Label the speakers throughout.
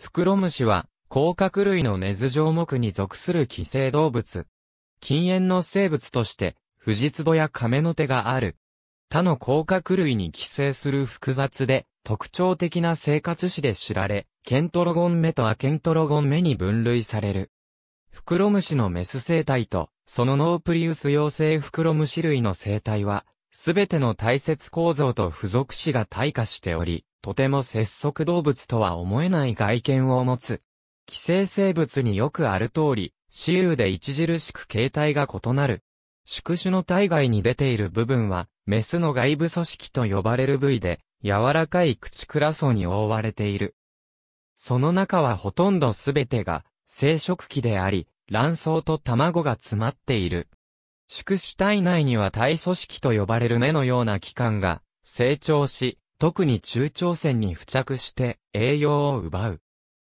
Speaker 1: フクロムシは、甲殻類の根津上木に属する寄生動物。禁煙の生物として、フジツボや亀の手がある。他の甲殻類に寄生する複雑で、特徴的な生活史で知られ、ケントロゴン目とアケントロゴン目に分類される。フクロムシのメス生態と、そのノープリウス幼生フクロムシ類の生態は、すべての大切構造と付属子が退化しており、とても節足動物とは思えない外見を持つ。寄生生物によくある通り、雌雄で著しく形態が異なる。宿主の体外に出ている部分は、メスの外部組織と呼ばれる部位で、柔らかい口クラ層に覆われている。その中はほとんどすべてが、生殖器であり、卵巣と卵が詰まっている。宿主体内には体組織と呼ばれる根のような器官が成長し、特に中長線に付着して栄養を奪う。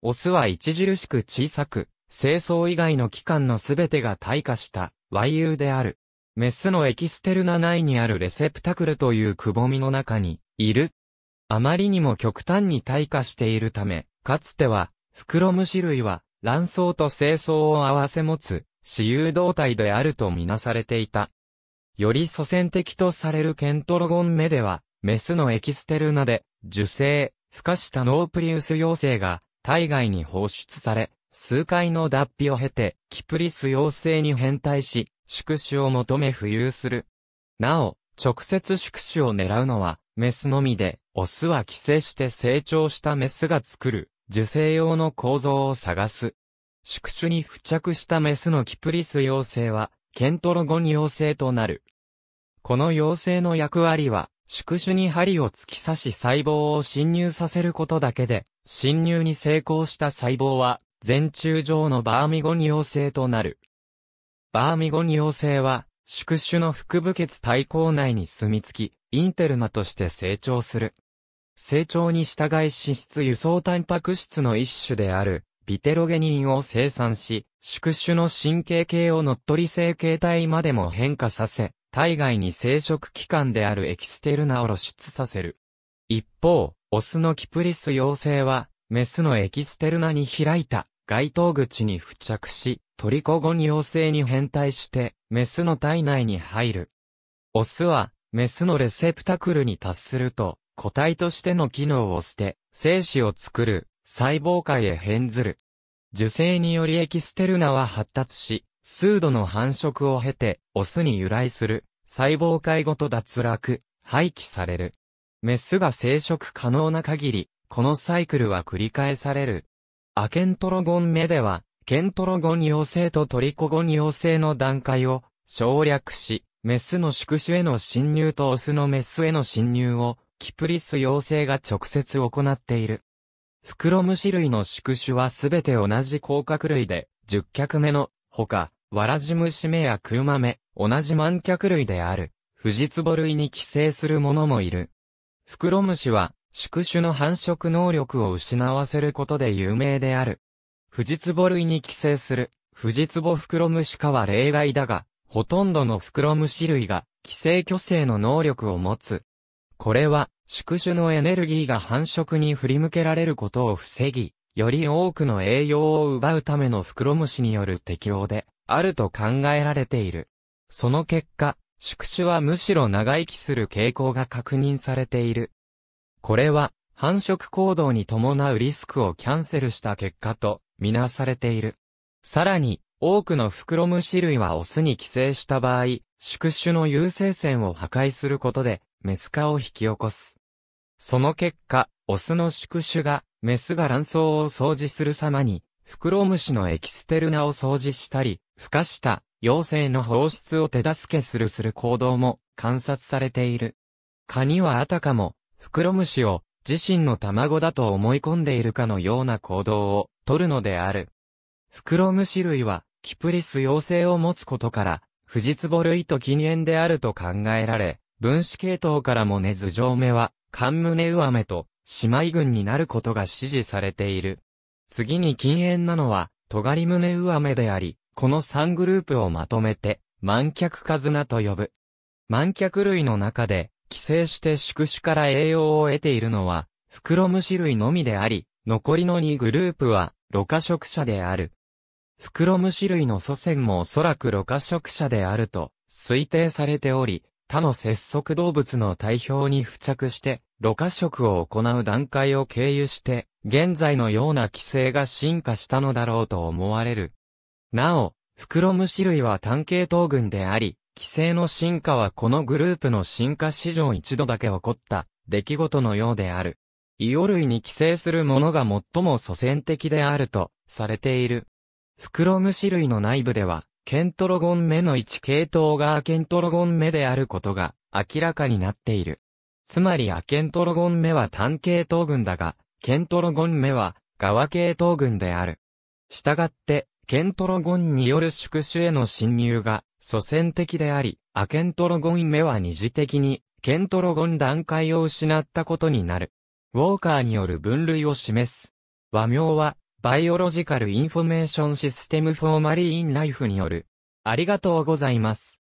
Speaker 1: オスは著しく小さく、清掃以外の器官のすべてが退化した和有である。メスのエキステルナ内にあるレセプタクルというくぼみの中にいる。あまりにも極端に退化しているため、かつては、袋虫類は卵巣と清掃を合わせ持つ私有動態であるとみなされていた。より祖先的とされるケントロゴン目では、メスのエキステルナで、受精、孵化したノープリウス妖精が、体外に放出され、数回の脱皮を経て、キプリス妖精に変態し、宿主を求め浮遊する。なお、直接宿主を狙うのは、メスのみで、オスは寄生して成長したメスが作る、受精用の構造を探す、宿主に付着したメスのキプリス妖精は、ケントロゴン妖精となる。この妖精の役割は、宿主に針を突き刺し細胞を侵入させることだけで、侵入に成功した細胞は、全中上のバーミゴン妖精となる。バーミゴン妖精は、宿主の腹部血体抗内に住み着き、インテルマとして成長する。成長に従い脂質輸送タンパク質の一種である、ビテロゲニンを生産し、宿主の神経系を乗っ取り性形態までも変化させ、体外に生殖器官であるエキステルナを露出させる。一方、オスのキプリス陽性は、メスのエキステルナに開いた該当口に付着し、トリコゴニ陽性に変態して、メスの体内に入る。オスは、メスのレセプタクルに達すると、個体としての機能を捨て、精子を作る、細胞界へ変ずる。受精によりエキステルナは発達し、数度の繁殖を経て、オスに由来する、細胞界ごと脱落、廃棄される。メスが生殖可能な限り、このサイクルは繰り返される。アケントロゴン目では、ケントロゴン陽性とトリコゴン陽性の段階を省略し、メスの宿主への侵入とオスのメスへの侵入を、キプリス陽性が直接行っている。袋虫類の宿主はすべて同じ甲殻類で、十脚目の、ほか、わらじ虫目やクウマ目、同じ満脚類である、フジツボ類に寄生するものもいる。袋虫は、宿主の繁殖能力を失わせることで有名である。フジツボ類に寄生する、フジツボ袋虫科は例外だが、ほとんどの袋虫類が、寄生虚勢の能力を持つ。これは、宿主のエネルギーが繁殖に振り向けられることを防ぎ、より多くの栄養を奪うための袋虫による適応で、あると考えられている。その結果、宿主はむしろ長生きする傾向が確認されている。これは、繁殖行動に伴うリスクをキャンセルした結果と、みなされている。さらに、多くの袋虫類はオスに寄生した場合、宿主の優勢線を破壊することで、メス化を引き起こす。その結果、オスの宿主が、メスが卵巣を掃除する様に、フクロムシのエキステルナを掃除したり、孵化した妖精の放出を手助けするする行動も観察されている。カニはあたかも、フクロムシを自身の卵だと思い込んでいるかのような行動をとるのである。フクロムシ類は、キプリス妖精を持つことから、フジツボ類と禁煙であると考えられ、分子系統からも根津上目は、ネ胸上目と、姉妹群になることが支持されている。次に禁煙なのは、尖ネ胸上目であり、この3グループをまとめて、満脚カズナと呼ぶ。満脚類の中で、寄生して宿主から栄養を得ているのは、袋虫類のみであり、残りの2グループは、露化食者である。袋虫類の祖先もおそらく露化食者であると、推定されており、他の節足動物の体表に付着して、ろ過食を行う段階を経由して、現在のような規制が進化したのだろうと思われる。なお、フクロム類は単系統群であり、規制の進化はこのグループの進化史上一度だけ起こった出来事のようである。イオ類に寄生するものが最も祖先的であるとされている。フクロム類の内部では、ケントロゴン目の1系統がアケントロゴン目であることが明らかになっている。つまりアケントロゴン目は単系統群だが、ケントロゴン目は側系統群である。したがって、ケントロゴンによる宿主への侵入が祖先的であり、アケントロゴン目は二次的に、ケントロゴン段階を失ったことになる。ウォーカーによる分類を示す。和名は、バイオロジカルインフォメーションシステムフォーマリーンライフによる。ありがとうございます。